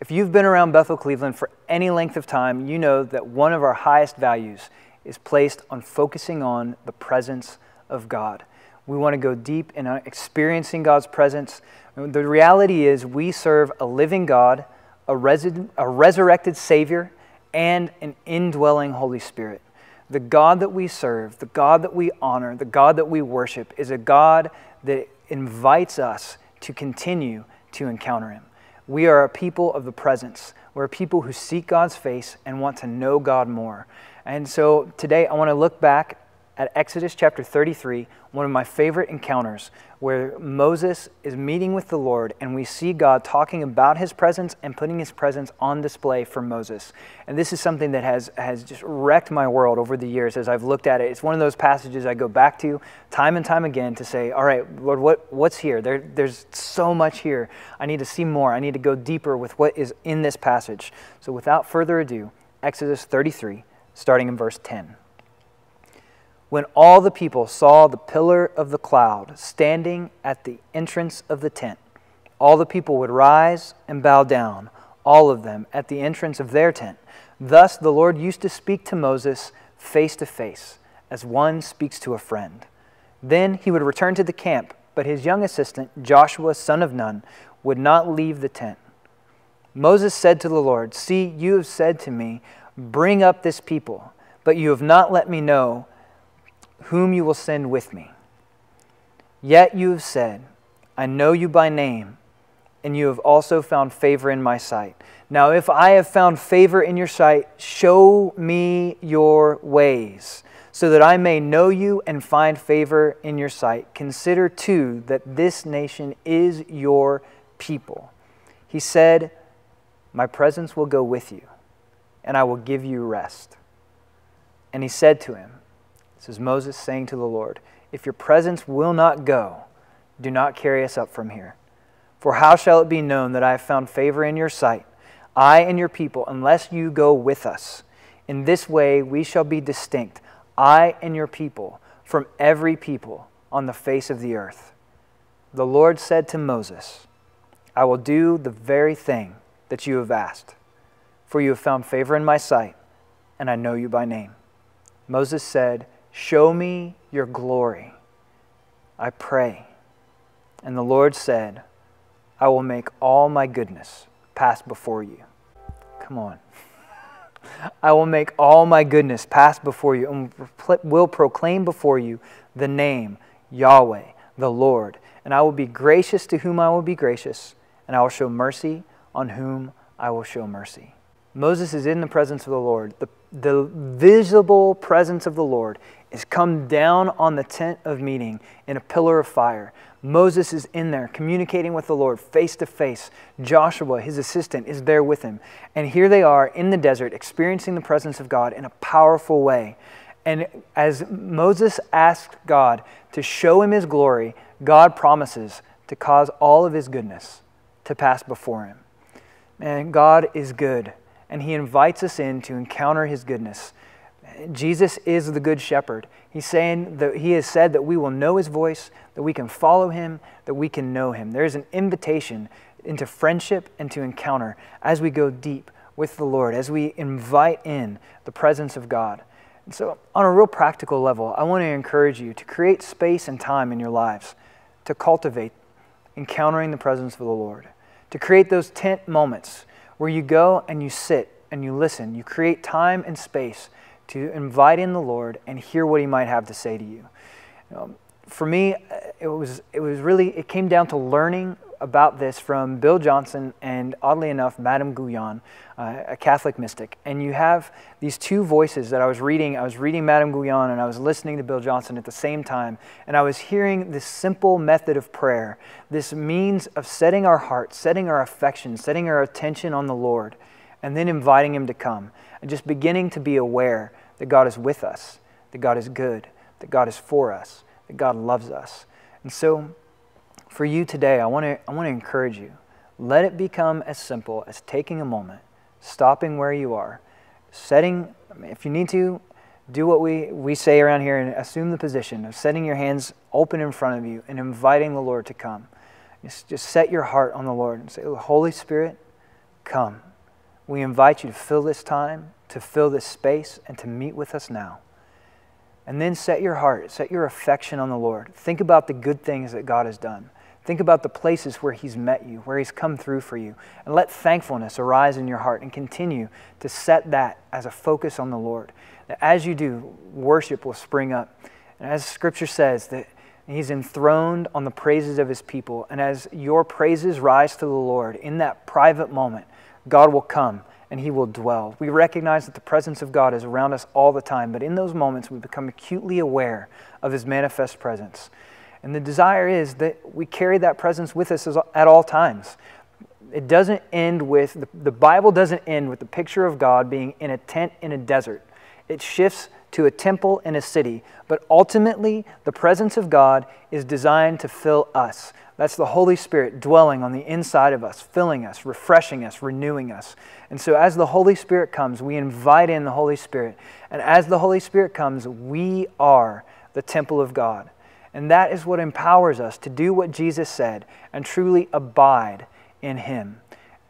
If you've been around Bethel Cleveland for any length of time, you know that one of our highest values is placed on focusing on the presence of God. We want to go deep in experiencing God's presence. The reality is, we serve a living God, a, a resurrected Savior, and an indwelling Holy Spirit. The God that we serve, the God that we honor, the God that we worship is a God that invites us to continue to encounter Him. We are a people of the presence. We're a people who seek God's face and want to know God more. And so today I want to look back at Exodus chapter 33, one of my favorite encounters, where Moses is meeting with the Lord and we see God talking about his presence and putting his presence on display for Moses. And this is something that has, has just wrecked my world over the years as I've looked at it. It's one of those passages I go back to time and time again to say, All right, Lord, what, what's here? There, there's so much here. I need to see more. I need to go deeper with what is in this passage. So without further ado, Exodus 33, starting in verse 10. When all the people saw the pillar of the cloud standing at the entrance of the tent, all the people would rise and bow down, all of them, at the entrance of their tent. Thus the Lord used to speak to Moses face to face, as one speaks to a friend. Then he would return to the camp, but his young assistant, Joshua, son of Nun, would not leave the tent. Moses said to the Lord, See, you have said to me, Bring up this people, but you have not let me know whom you will send with me. Yet you have said, I know you by name, and you have also found favor in my sight. Now, if I have found favor in your sight, show me your ways, so that I may know you and find favor in your sight. Consider, too, that this nation is your people. He said, My presence will go with you, and I will give you rest. And he said to him, this is Moses saying to the Lord, If your presence will not go, do not carry us up from here. For how shall it be known that I have found favor in your sight, I and your people, unless you go with us? In this way we shall be distinct, I and your people, from every people on the face of the earth. The Lord said to Moses, I will do the very thing that you have asked, for you have found favor in my sight, and I know you by name. Moses said, Show me your glory, I pray. And the Lord said, I will make all my goodness pass before you. Come on. I will make all my goodness pass before you and will proclaim before you the name Yahweh, the Lord. And I will be gracious to whom I will be gracious, and I will show mercy on whom I will show mercy. Moses is in the presence of the Lord. The, the visible presence of the Lord is come down on the tent of meeting in a pillar of fire. Moses is in there communicating with the Lord face to face. Joshua, his assistant, is there with him. And here they are in the desert experiencing the presence of God in a powerful way. And as Moses asked God to show him his glory, God promises to cause all of his goodness to pass before him. And God is good and he invites us in to encounter his goodness. Jesus is the good shepherd. He's saying that he has said that we will know his voice, that we can follow him, that we can know him. There is an invitation into friendship and to encounter as we go deep with the Lord, as we invite in the presence of God. And so, on a real practical level, I want to encourage you to create space and time in your lives to cultivate encountering the presence of the Lord, to create those tent moments where you go and you sit and you listen. You create time and space to invite in the Lord and hear what He might have to say to you. Um, for me, uh, it was, it was really, it came down to learning about this from Bill Johnson and, oddly enough, Madame Guyon, uh, a Catholic mystic. And you have these two voices that I was reading. I was reading Madame Guyon and I was listening to Bill Johnson at the same time. And I was hearing this simple method of prayer, this means of setting our hearts, setting our affection, setting our attention on the Lord, and then inviting Him to come. And just beginning to be aware that God is with us, that God is good, that God is for us, that God loves us. And so, for you today, I want to I want to encourage you. Let it become as simple as taking a moment, stopping where you are, setting if you need to do what we, we say around here and assume the position of setting your hands open in front of you and inviting the Lord to come. Just, just set your heart on the Lord and say, Holy Spirit, come. We invite you to fill this time, to fill this space, and to meet with us now. And then set your heart, set your affection on the Lord. Think about the good things that God has done. Think about the places where He's met you, where He's come through for you, and let thankfulness arise in your heart and continue to set that as a focus on the Lord. That as you do, worship will spring up. And as Scripture says, that He's enthroned on the praises of His people. And as your praises rise to the Lord in that private moment, God will come and He will dwell. We recognize that the presence of God is around us all the time, but in those moments, we become acutely aware of His manifest presence. And the desire is that we carry that presence with us at all times. It doesn't end with, the, the Bible doesn't end with the picture of God being in a tent in a desert. It shifts to a temple in a city. But ultimately, the presence of God is designed to fill us. That's the Holy Spirit dwelling on the inside of us, filling us, refreshing us, renewing us. And so, as the Holy Spirit comes, we invite in the Holy Spirit. And as the Holy Spirit comes, we are the temple of God. And that is what empowers us to do what Jesus said and truly abide in Him.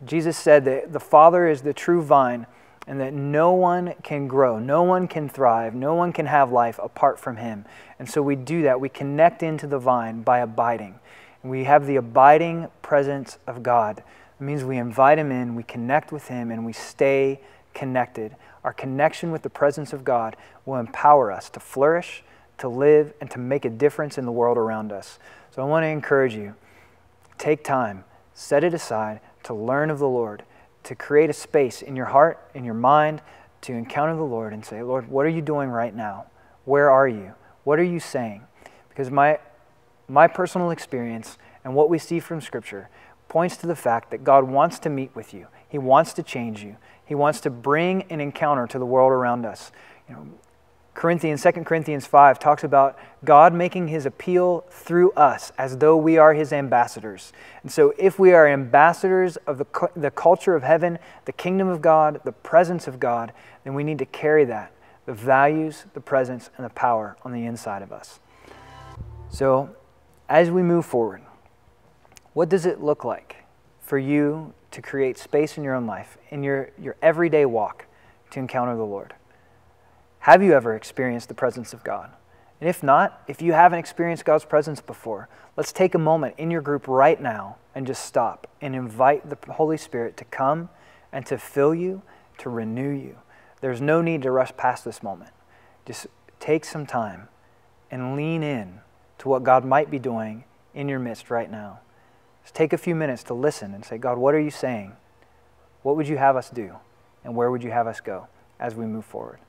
Jesus said that the Father is the true vine and that no one can grow, no one can thrive, no one can have life apart from Him. And so we do that. We connect into the vine by abiding. And we have the abiding presence of God. It means we invite Him in, we connect with Him, and we stay connected. Our connection with the presence of God will empower us to flourish to live, and to make a difference in the world around us. So I want to encourage you take time, set it aside to learn of the Lord, to create a space in your heart, in your mind, to encounter the Lord and say, Lord, what are you doing right now? Where are you? What are you saying? Because my, my personal experience and what we see from Scripture points to the fact that God wants to meet with you. He wants to change you. He wants to bring an encounter to the world around us. You know, Corinthians, 2 Corinthians 5 talks about God making his appeal through us as though we are his ambassadors. And so, if we are ambassadors of the, the culture of heaven, the kingdom of God, the presence of God, then we need to carry that the values, the presence, and the power on the inside of us. So, as we move forward, what does it look like for you to create space in your own life, in your, your everyday walk, to encounter the Lord? Have you ever experienced the presence of God? And if not, if you haven't experienced God's presence before, let's take a moment in your group right now and just stop and invite the Holy Spirit to come and to fill you, to renew you. There's no need to rush past this moment. Just take some time and lean in to what God might be doing in your midst right now. Just take a few minutes to listen and say, God, what are you saying? What would you have us do? And where would you have us go as we move forward?